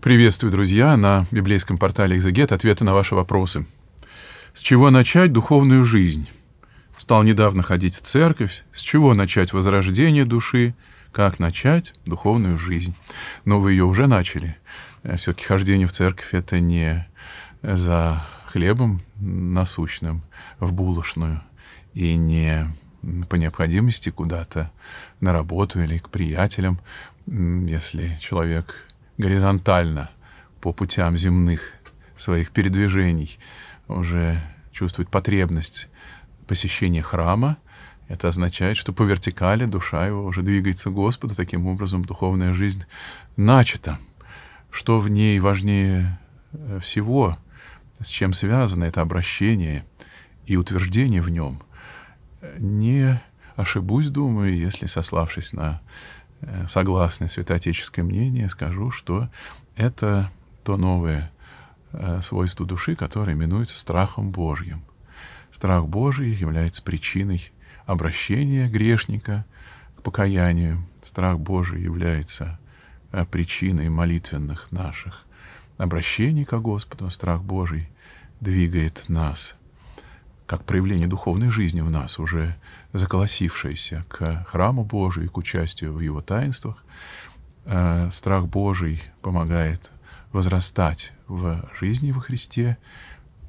Приветствую, друзья, на библейском портале «Экзегет» ответы на ваши вопросы. С чего начать духовную жизнь? Стал недавно ходить в церковь. С чего начать возрождение души? Как начать духовную жизнь? Но вы ее уже начали. Э, Все-таки хождение в церковь — это не за хлебом насущным в булочную и не по необходимости куда-то на работу или к приятелям, если человек горизонтально по путям земных своих передвижений, уже чувствует потребность посещения храма. Это означает, что по вертикали душа его уже двигается к Господу, таким образом духовная жизнь начата. Что в ней важнее э, всего, с чем связано это обращение и утверждение в нем. Э, не ошибусь, думаю, если, сославшись на согласны святоотеческое мнение, скажу, что это то новое э, свойство души, которое именуется страхом Божьим. Страх Божий является причиной обращения грешника к покаянию. Страх Божий является э, причиной молитвенных наших обращений к Господу. Страх Божий двигает нас как проявление духовной жизни в нас, уже заколосившееся к храму Божию и к участию в его таинствах. Э, страх Божий помогает возрастать в жизни во Христе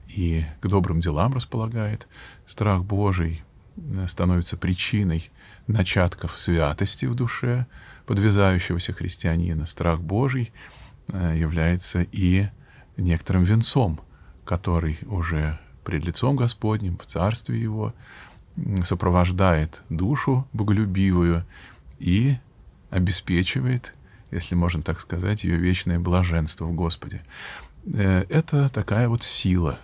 и к добрым делам располагает. Страх Божий э, становится причиной начатков святости в душе подвязающегося христианина. Страх Божий э, является и некоторым венцом, который уже пред лицом Господним, в Царстве Его, сопровождает душу боголюбивую и обеспечивает, если можно так сказать, ее вечное блаженство в Господе. Э, это такая вот сила,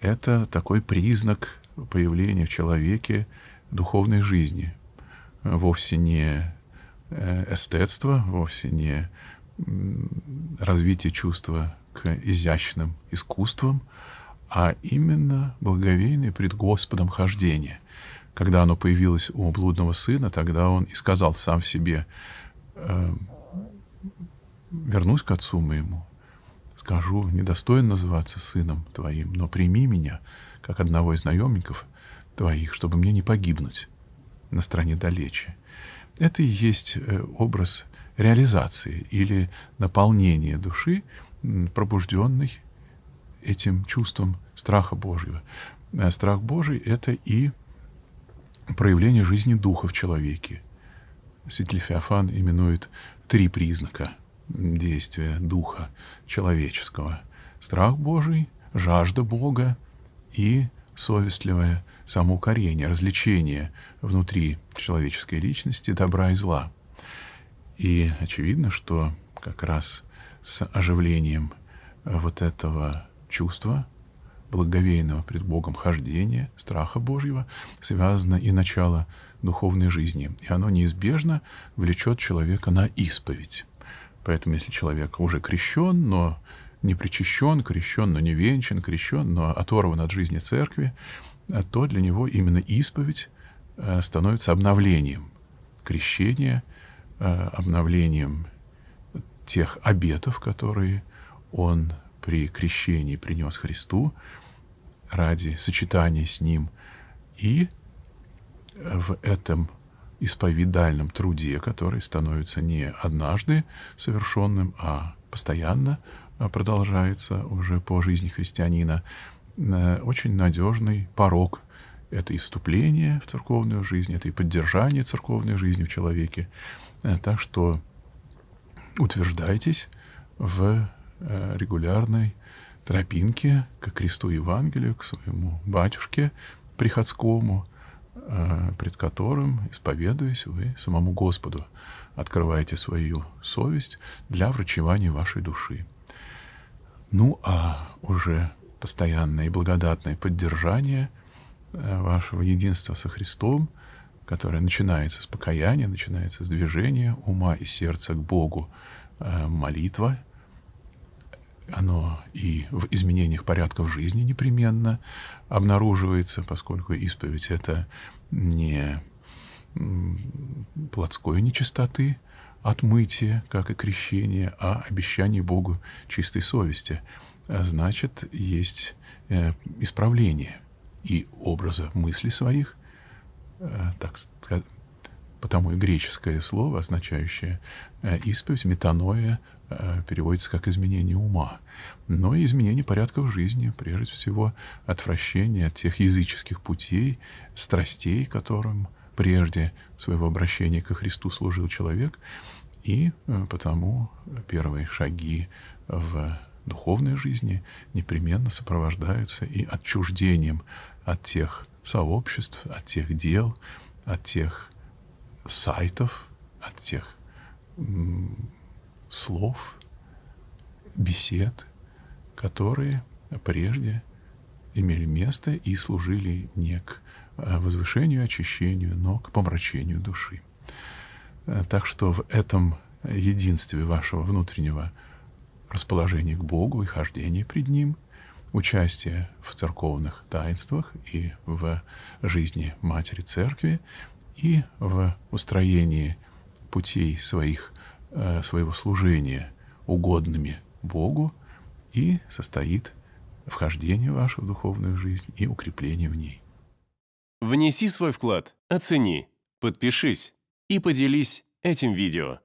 это такой признак появления в человеке духовной жизни. Вовсе не э, эстетство, вовсе не развитие чувства к изящным искусствам, а именно благовейное пред Господом хождение. Когда оно появилось у блудного сына, тогда он и сказал сам себе, «Эм, «Вернусь к отцу моему, скажу, недостоин называться сыном твоим, но прими меня, как одного из наемников твоих, чтобы мне не погибнуть на стороне далече». Это и есть э, образ реализации или наполнения души, пробужденной этим чувством страха Божьего. Э, страх Божий — это и проявление жизни Духа в человеке. Святитель Феофан именует три признака действия Духа человеческого. Страх Божий, жажда Бога и совестливое самоукорение, развлечение внутри человеческой личности добра и зла. И очевидно, что как раз с оживлением вот этого чувство благоговейного пред Богом хождения, страха Божьего, связано и начало духовной жизни, и оно неизбежно влечет человека на исповедь. Поэтому, если человек уже крещен, но не причащен, крещен, но не венчан, крещен, но оторван от жизни церкви, а то для него именно исповедь э, становится обновлением крещения, э, обновлением тех обетов, которые он при крещении принес Христу ради сочетания с Ним. И в этом исповедальном труде, который становится не однажды совершенным, а постоянно а, продолжается уже по жизни христианина, э, очень надежный порог. Это и вступление в церковную жизнь, это и поддержание церковной жизни в человеке. Э, так что утверждайтесь в Э, регулярной тропинке к кресту Евангелию, к своему батюшке приходскому, э, пред которым, исповедуясь, вы самому Господу открываете свою совесть для врачевания вашей души. Ну, а уже постоянное и благодатное поддержание э, вашего единства со Христом, которое начинается с покаяния, начинается с движения ума и сердца к Богу, молитва — оно и в изменениях порядков жизни непременно обнаруживается, поскольку исповедь — это не плотской нечистоты, отмытие, как и крещение, а обещание Богу чистой совести. А значит, есть э, исправление и образа мыслей своих, э, так сказать потому и греческое слово, означающее э, исповедь, метаноя, э, переводится как изменение ума, но и изменение порядка в жизни, прежде всего отвращение от тех языческих путей, страстей, которым прежде своего обращения ко Христу служил человек, и э, потому первые шаги в духовной жизни непременно сопровождаются и отчуждением от тех сообществ, от тех дел, от тех сайтов, от тех слов, бесед, которые прежде имели место и служили не к э, возвышению, очищению, но к помрачению души. Э, так что в этом единстве вашего внутреннего расположения к Богу и хождения пред Ним, участие в церковных таинствах и в жизни Матери Церкви и в устроении путей своих, э, своего служения угодными Богу, и состоит вхождение ваше в духовную жизнь и укрепление в ней. Внеси свой вклад, оцени, подпишись и поделись этим видео.